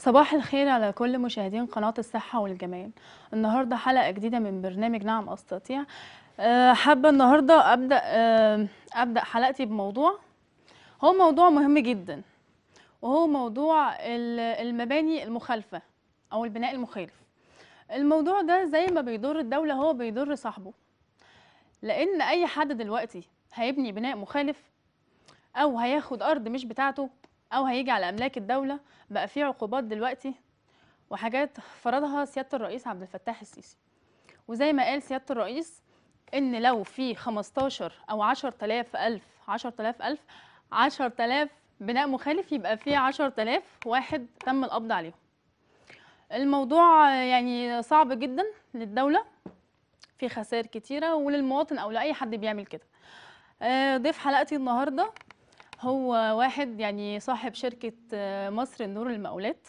صباح الخير على كل مشاهدين قناة الصحة والجمال النهاردة حلقة جديدة من برنامج نعم أستطيع آه، حابة النهاردة أبدأ آه، أبدأ حلقتي بموضوع هو موضوع مهم جدا وهو موضوع المباني المخالفة أو البناء المخالف الموضوع ده زي ما بيضر الدولة هو بيضر صاحبه لأن أي حد دلوقتي هيبني بناء مخالف أو هياخد أرض مش بتاعته او هيجي على املاك الدوله بقى في عقوبات دلوقتي وحاجات فرضها سياده الرئيس عبد الفتاح السيسي وزي ما قال سياده الرئيس ان لو في 15 او 10000 الف 10000 الف 10000 بناء مخالف يبقى في 10000 واحد تم القبض عليهم الموضوع يعني صعب جدا للدوله في خسائر كتيره وللمواطن او لاي حد بيعمل كده آه، ضيف حلقتي النهارده هو واحد يعني صاحب شركة آه، مصر النور المقاولات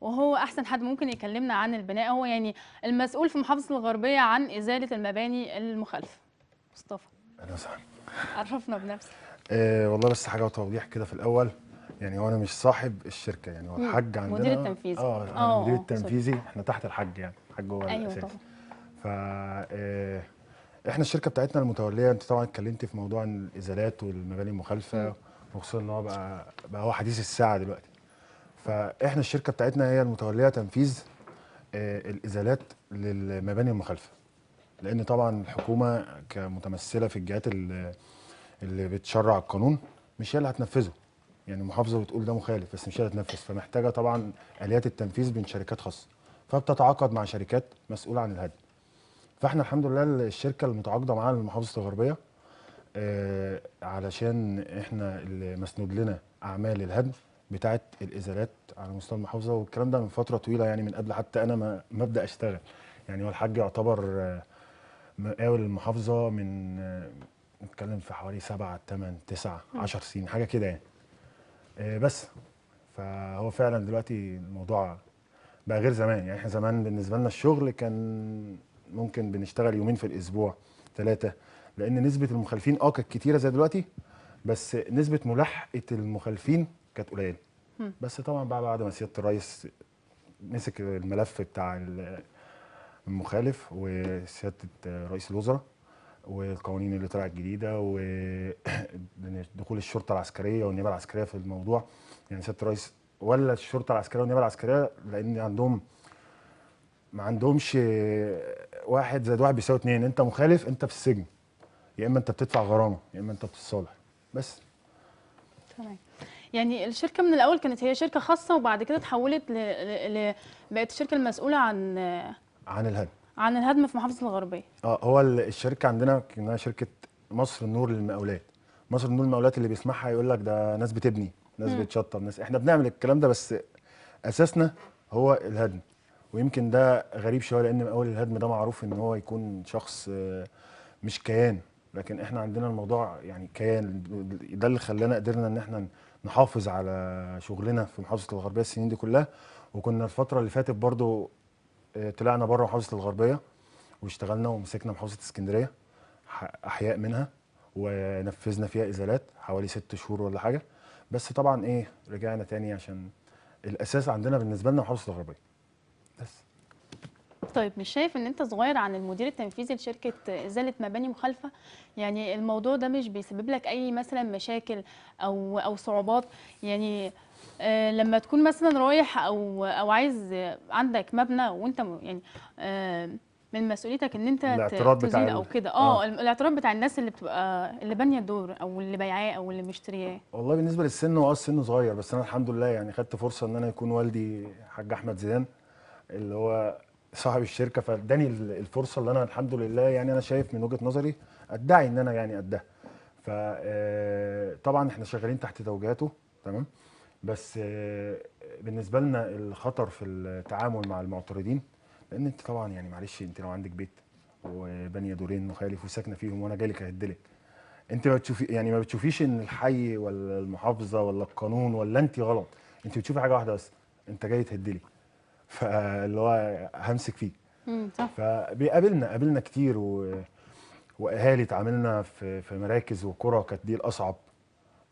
وهو احسن حد ممكن يكلمنا عن البناء هو يعني المسؤول في محافظه الغربيه عن ازاله المباني المخالفه مصطفى اهلا وسهلا عرفنا بنفسك آه والله بس حاجه وتوضيح كده في الاول يعني وانا مش صاحب الشركه يعني هو الحاج عندنا مدير التنفيذي اه المدير آه، آه، التنفيذي احنا تحت الحاج يعني الحاج هو أيوة الاساس ف احنا الشركه بتاعتنا المتوليه انت طبعا اتكلمت في موضوع الازالات والمباني المخالفه وخصوصا ان هو بقى بقى هو حديث الساعه دلوقتي فاحنا الشركه بتاعتنا هي المتوليه تنفيذ آه، الازالات للمباني المخالفه لان طبعا الحكومه كمتمثله في الجهات اللي, بتشرع القانون مش هي اللي هتنفذه يعني المحافظه بتقول ده مخالف بس مش هي اللي هتنفذ فمحتاجه طبعا اليات التنفيذ بين شركات خاصه فبتتعاقد مع شركات مسؤوله عن الهدم فاحنا الحمد لله الشركه المتعاقده معانا المحافظه الغربيه آه علشان احنا اللي مسنود لنا اعمال الهدم بتاعه الازالات على مستوى المحافظه والكلام ده من فتره طويله يعني من قبل حتى انا ما, ابدا اشتغل يعني هو الحاج يعتبر آه، مقاول المحافظه من آه، نتكلم في حوالي 7 8 9 10 سنين حاجه كده يعني آه، بس فهو فعلا دلوقتي الموضوع بقى غير زمان يعني احنا زمان بالنسبه لنا الشغل كان ممكن بنشتغل يومين في الاسبوع ثلاثه لان نسبه المخالفين اه كانت كتيره زي دلوقتي بس نسبه ملاحقه المخالفين كانت قليله بس طبعا بقى بعد ما سياده الرئيس مسك الملف بتاع المخالف وسياده رئيس الوزراء والقوانين اللي طلعت جديده ودخول الشرطه العسكريه والنيابه العسكريه في الموضوع يعني سياده الرئيس ولا الشرطه العسكريه والنيابه العسكريه لان عندهم ما عندهمش واحد زائد واحد بيساوي اثنين انت مخالف انت في السجن يا اما انت بتدفع غرامه يا اما انت بتتصالح بس تمام يعني الشركه من الاول كانت هي شركه خاصه وبعد كده تحولت ل... ل... بقت الشركه المسؤوله عن عن الهدم عن الهدم في محافظه الغربيه اه هو الشركه عندنا كانها شركه مصر النور للمقاولات مصر النور للمقاولات اللي بيسمعها يقول لك ده ناس بتبني ناس بتشطب ناس احنا بنعمل الكلام ده بس اساسنا هو الهدم ويمكن ده غريب شويه لان اول الهدم ده معروف ان هو يكون شخص آه، مش كيان لكن احنا عندنا الموضوع يعني كيان ده اللي خلانا قدرنا ان احنا نحافظ على شغلنا في محافظه الغربيه السنين دي كلها وكنا الفتره اللي فاتت برضو آه، طلعنا بره محافظه الغربيه واشتغلنا ومسكنا محافظه اسكندريه احياء منها ونفذنا فيها ازالات حوالي ست شهور ولا حاجه بس طبعا ايه رجعنا تاني عشان الاساس عندنا بالنسبه لنا محافظه الغربيه بس طيب مش شايف ان انت صغير عن المدير التنفيذي لشركه ازاله مباني مخالفه يعني الموضوع ده مش بيسبب لك اي مثلا مشاكل او او صعوبات يعني آه لما تكون مثلا رايح او او عايز عندك مبنى وانت يعني آه من مسؤوليتك ان انت الاعتراض او كده اه, آه. الاعتراض بتاع الناس اللي بتبقى اللي بانيه الدور او اللي بايعاه او اللي مشترياه والله بالنسبه للسن هو آه، السن صغير بس انا الحمد لله يعني خدت فرصه ان انا يكون والدي حاج احمد زيدان اللي هو صاحب الشركه فاداني الفرصه اللي انا الحمد لله يعني انا شايف من وجهه نظري ادعي ان انا يعني قدها فطبعا آه، احنا شغالين تحت توجيهاته تمام بس آه، بالنسبه لنا الخطر في التعامل مع المعترضين لان انت طبعا يعني معلش انت لو عندك بيت وبنيه دورين مخالف وساكنه فيهم وانا جاي لك اهدلك انت ما بتشوفي يعني ما بتشوفيش ان الحي ولا المحافظه ولا القانون ولا انت غلط انت بتشوفي حاجه واحده بس انت جاي تهدلي فاللي هو همسك فيه صح فبيقابلنا قابلنا كتير و... واهالي تعاملنا في في مراكز وقرى كانت دي الاصعب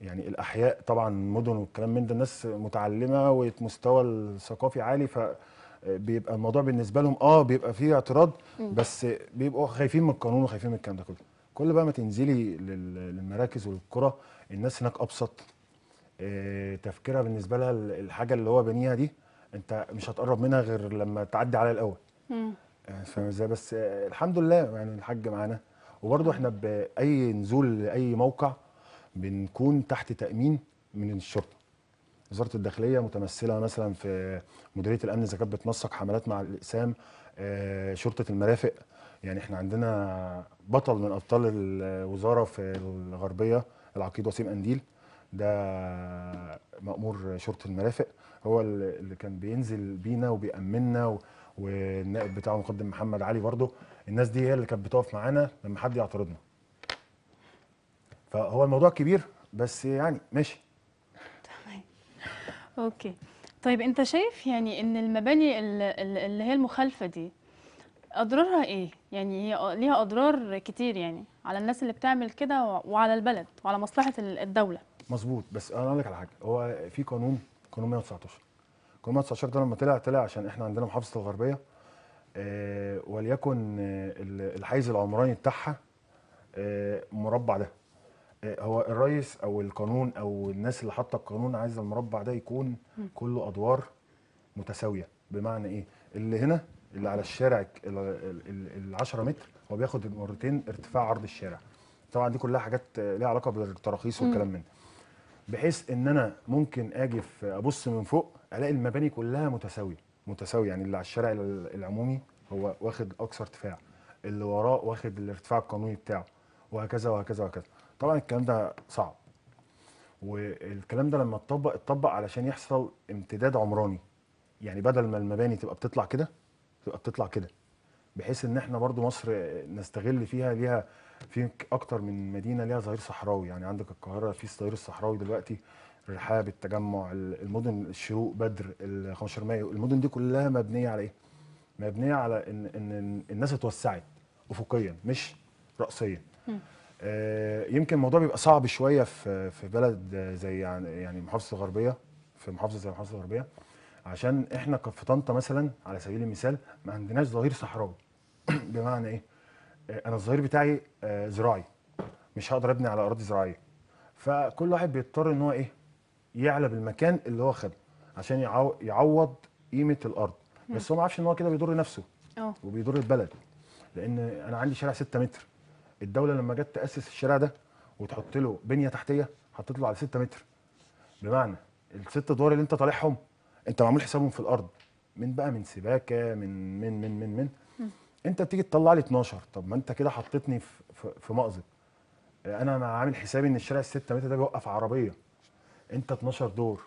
يعني الاحياء طبعا مدن والكلام من ده الناس متعلمه ومستوى الثقافي عالي فبيبقى الموضوع بالنسبه لهم اه بيبقى فيه اعتراض بس بيبقوا خايفين من القانون وخايفين من الكلام ده كله كل بقى ما تنزلي للمراكز والقرى الناس هناك ابسط آه، تفكيرها بالنسبه لها الحاجه اللي هو بنيها دي انت مش هتقرب منها غير لما تعدي عليها الاول فاهم ازاي آه، بس آه، الحمد لله يعني الحاج معانا وبرضه احنا باي نزول لاي موقع بنكون تحت تامين من الشرطه وزاره الداخليه متمثله مثلا في مديريه الامن اذا كانت بتنسق حملات مع الاقسام آه، شرطه المرافق يعني احنا عندنا بطل من ابطال الوزاره في الغربيه العقيد وسيم قنديل ده مأمور شرطة المرافق هو اللي كان بينزل بينا وبيأمننا والنائب بتاعه مقدم محمد علي برضه الناس دي هي اللي كانت بتقف معانا لما حد يعترضنا فهو الموضوع كبير بس يعني ماشي تمام اوكي طيب انت شايف يعني ان المباني اللي هي المخالفه دي اضرارها ايه يعني هي ليها اضرار كتير يعني على الناس اللي بتعمل كده وعلى البلد وعلى مصلحه الدوله مظبوط بس انا اقول لك على حاجه هو في قانون قانون 119 قانون 119 ده لما طلع طلع عشان احنا عندنا محافظه الغربيه آه وليكن آه الحيز العمراني بتاعها آه مربع ده آه، هو الرئيس او القانون او الناس اللي حاطه القانون عايزه المربع ده يكون كله ادوار متساويه بمعنى ايه اللي هنا اللي على الشارع ال 10 متر هو بياخد مرتين ارتفاع عرض الشارع طبعا دي كلها حاجات آه، ليها علاقه بالتراخيص والكلام من بحيث ان انا ممكن اجي في ابص من فوق الاقي المباني كلها متساويه متساويه يعني اللي على الشارع العمومي هو واخد اقصى ارتفاع اللي وراه واخد الارتفاع القانوني بتاعه وهكذا وهكذا وهكذا طبعا الكلام ده صعب والكلام ده لما اتطبق اتطبق علشان يحصل امتداد عمراني يعني بدل ما المباني تبقى بتطلع كده تبقى بتطلع كده بحيث ان احنا برضو مصر نستغل فيها ليها في اكتر من مدينه ليها ظهير صحراوي يعني عندك القاهره في الظهير الصحراوي دلوقتي الرحاب التجمع المدن الشروق بدر 15 مايو المدن دي كلها مبنيه على ايه مبنيه على ان ان الناس اتوسعت افقيا مش راسيا آه يمكن الموضوع بيبقى صعب شويه في في بلد زي يعني, يعني محافظه غربيه في محافظه زي محافظه غربيه عشان احنا في طنطا مثلا على سبيل المثال ما عندناش ظهير صحراوي بمعنى ايه آه، انا الظهير بتاعي آه، زراعي مش هقدر ابني على اراضي زراعيه فكل واحد بيضطر ان هو ايه يعلى بالمكان اللي هو خده عشان يعوض قيمه الارض بس هو ما عارفش ان هو كده بيضر نفسه أه. وبيضر البلد لان انا عندي شارع 6 متر الدوله لما جت تاسس الشارع ده وتحط له بنيه تحتيه حطيت له على 6 متر بمعنى الست ادوار اللي انت طالعهم انت معمول حسابهم في الارض من بقى من سباكه من من من من من انت بتيجي تطلع لي 12 طب ما انت كده حطيتني في في مأزق انا عامل حسابي ان الشارع الستة متر ده بيوقف عربيه انت 12 دور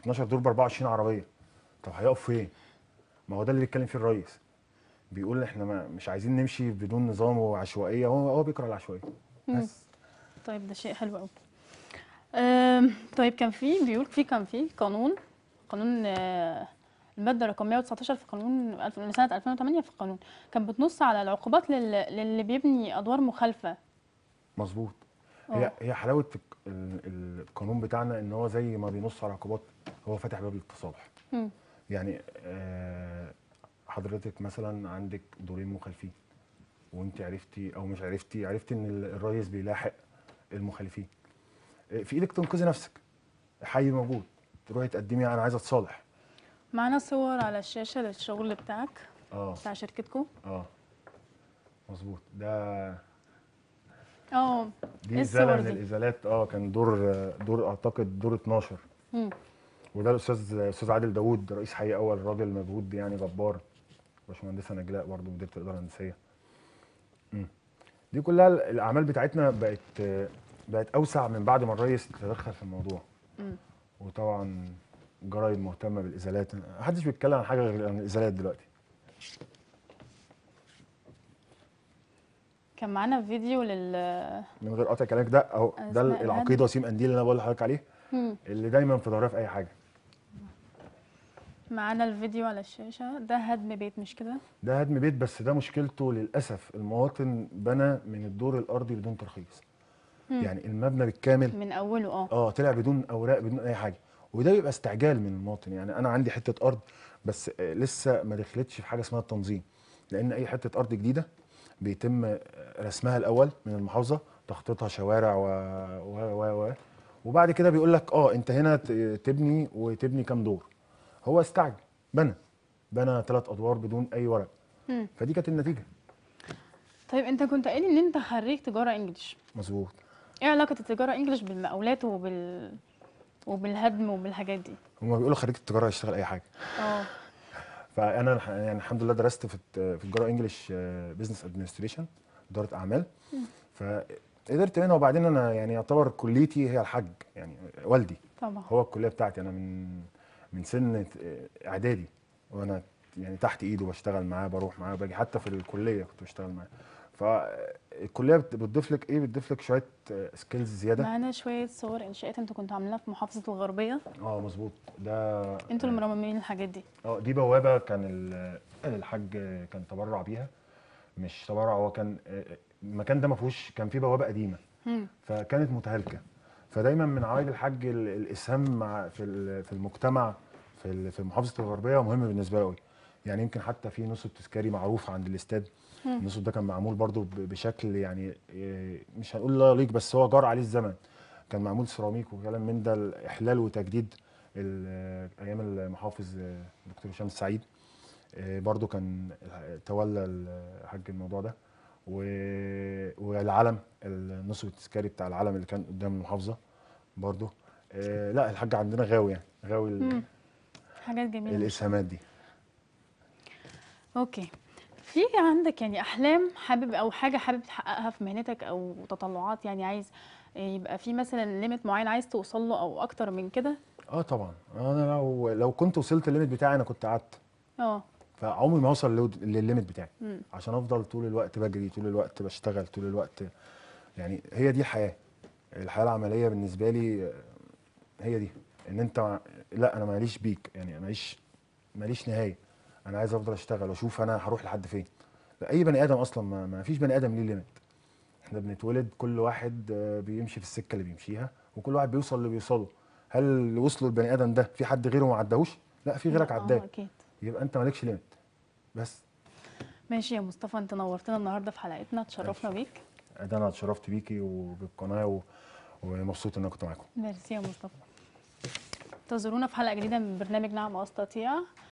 12 دور ب 24 عربيه طب هيقف فين؟ ما هو ده اللي بيتكلم فيه الرئيس بيقول احنا ما مش عايزين نمشي بدون نظام وعشوائيه هو هو بيكره العشوائيه بس طيب ده شيء حلو قوي طيب كان في بيقول في كان في قانون قانون آه الماده رقم 119 في قانون سنه 2008 في القانون كانت بتنص على العقوبات لل... للي بيبني ادوار مخالفه مظبوط آه. هي هي حلاوه القانون بتاعنا ان هو زي ما بينص على عقوبات هو فاتح باب للتصالح يعني آه حضرتك مثلا عندك دورين مخالفين وانت عرفتي او مش عرفتي عرفتي ان الريس بيلاحق المخالفين آه، في ايدك تنقذي نفسك الحي موجود تروحي تقدمي انا عايزه اتصالح معنا صور على الشاشه للشغل بتاعك اه بتاع شركتكم اه مظبوط ده اه دي إيه ازاله من الازالات اه كان دور دور اعتقد دور 12 امم وده الاستاذ استاذ عادل داوود رئيس حي اول راجل مجهود يعني جبار باشمهندسه نجلاء برضه مديره الاداره الهندسيه دي كلها الاعمال بتاعتنا بقت بقت اوسع من بعد ما الريس تدخل في الموضوع مم. وطبعا جرايد مهتمه بالازالات محدش بيتكلم عن حاجه غير عن الازالات دلوقتي كان معانا فيديو لل من غير قطع كلامك ده اهو ده العقيده وسيم قنديل اللي انا بقول لحضرتك عليه مم. اللي دايما في ظهرها في اي حاجه معانا الفيديو على الشاشه ده هدم بيت مش كده ده هدم بيت بس ده مشكلته للاسف المواطن بنى من الدور الارضي بدون ترخيص مم. يعني المبنى بالكامل من اوله اه اه طلع بدون اوراق بدون اي حاجه وده بيبقى استعجال من المواطن يعني انا عندي حته ارض بس لسه ما دخلتش في حاجه اسمها التنظيم لان اي حته ارض جديده بيتم رسمها الاول من المحافظه تخطيطها شوارع و و و, و. وبعد كده بيقول لك اه انت هنا تبني وتبني كام دور هو استعجل بنى بنى ثلاث ادوار بدون اي ورق فدي كانت النتيجه طيب انت كنت قايل ان انت خريج تجاره انجلش مظبوط ايه علاقه التجاره انجلش بالمقاولات وبال وبالهدم وبالحاجات دي هم بيقولوا خريج التجاره يشتغل اي حاجه اه فانا يعني الحمد لله درست في في التجاره انجلش بزنس ادمنستريشن اداره اعمال فقدرت منها وبعدين انا يعني يعتبر كليتي هي الحاج يعني والدي طبعا هو الكليه بتاعتي انا من من سن اعدادي وانا يعني تحت ايده بشتغل معاه بروح معاه باجي حتى في الكليه كنت بشتغل معاه فالكليه بتضيف لك ايه بتضيف لك شويه سكيلز آه، زياده معانا شويه صور انشاءات انتوا كنتوا عاملينها في محافظه الغربيه اه مظبوط ده انتوا اللي آه، مرممين الحاجات دي اه دي بوابه كان الحاج كان تبرع بيها مش تبرع هو كان آه، المكان ده ما فيهوش كان فيه بوابه قديمه فكانت متهالكه فدايما من عوائد الحاج الاسهام في المجتمع في محافظه الغربيه مهم بالنسبه له قوي يعني يمكن حتى في نصب تذكاري معروف عند الاستاد النصب ده كان معمول برده بشكل يعني آه، مش هنقول لا ليك بس هو جار عليه الزمن كان معمول سيراميك وكلام من ده احلال وتجديد آه، ايام المحافظ آه، دكتور هشام السعيد برده كان تولى الحاج الموضوع ده والعلم النصب التذكاري بتاع العلم اللي كان قدام المحافظه برضو لا الحاج عندنا غاوي يعني غاوي حاجات جميله الاسهامات دي أوكي. في عندك يعني أحلام حابب أو حاجة حابب تحققها في مهنتك أو تطلعات يعني عايز يبقى في مثلًا ليميت معين عايز توصل له أو أكتر من كده؟ آه طبعًا، أنا لو لو كنت وصلت الليميت بتاعي أنا كنت قعدت. آه. فعمري ما اوصل للليميت بتاعي، إمم. عشان أفضل طول الوقت بجري طول الوقت بشتغل طول الوقت يعني هي دي الحياة. الحياة العملية بالنسبة لي هي دي، إن أنت لأ أنا ماليش بيك، يعني ماليش ماليش نهاية. انا عايز افضل اشتغل واشوف انا هروح لحد فين اي بني ادم اصلا ما, ما فيش بني ادم ليه ليميت احنا بنتولد كل واحد آه، بيمشي في السكه اللي بيمشيها وكل واحد بيوصل اللي بيوصله هل وصلوا البني ادم ده في حد غيره ما عداهوش لا في غيرك آه، عداه اكيد يبقى انت مالكش ليميت بس ماشي يا مصطفى انت نورتنا النهارده في حلقتنا اتشرفنا بيك ده انا اتشرفت بيكي وبالقناه و... ومبسوط ان انا كنت معاكم ميرسي يا مصطفى انتظرونا في حلقه جديده من برنامج نعم استطيع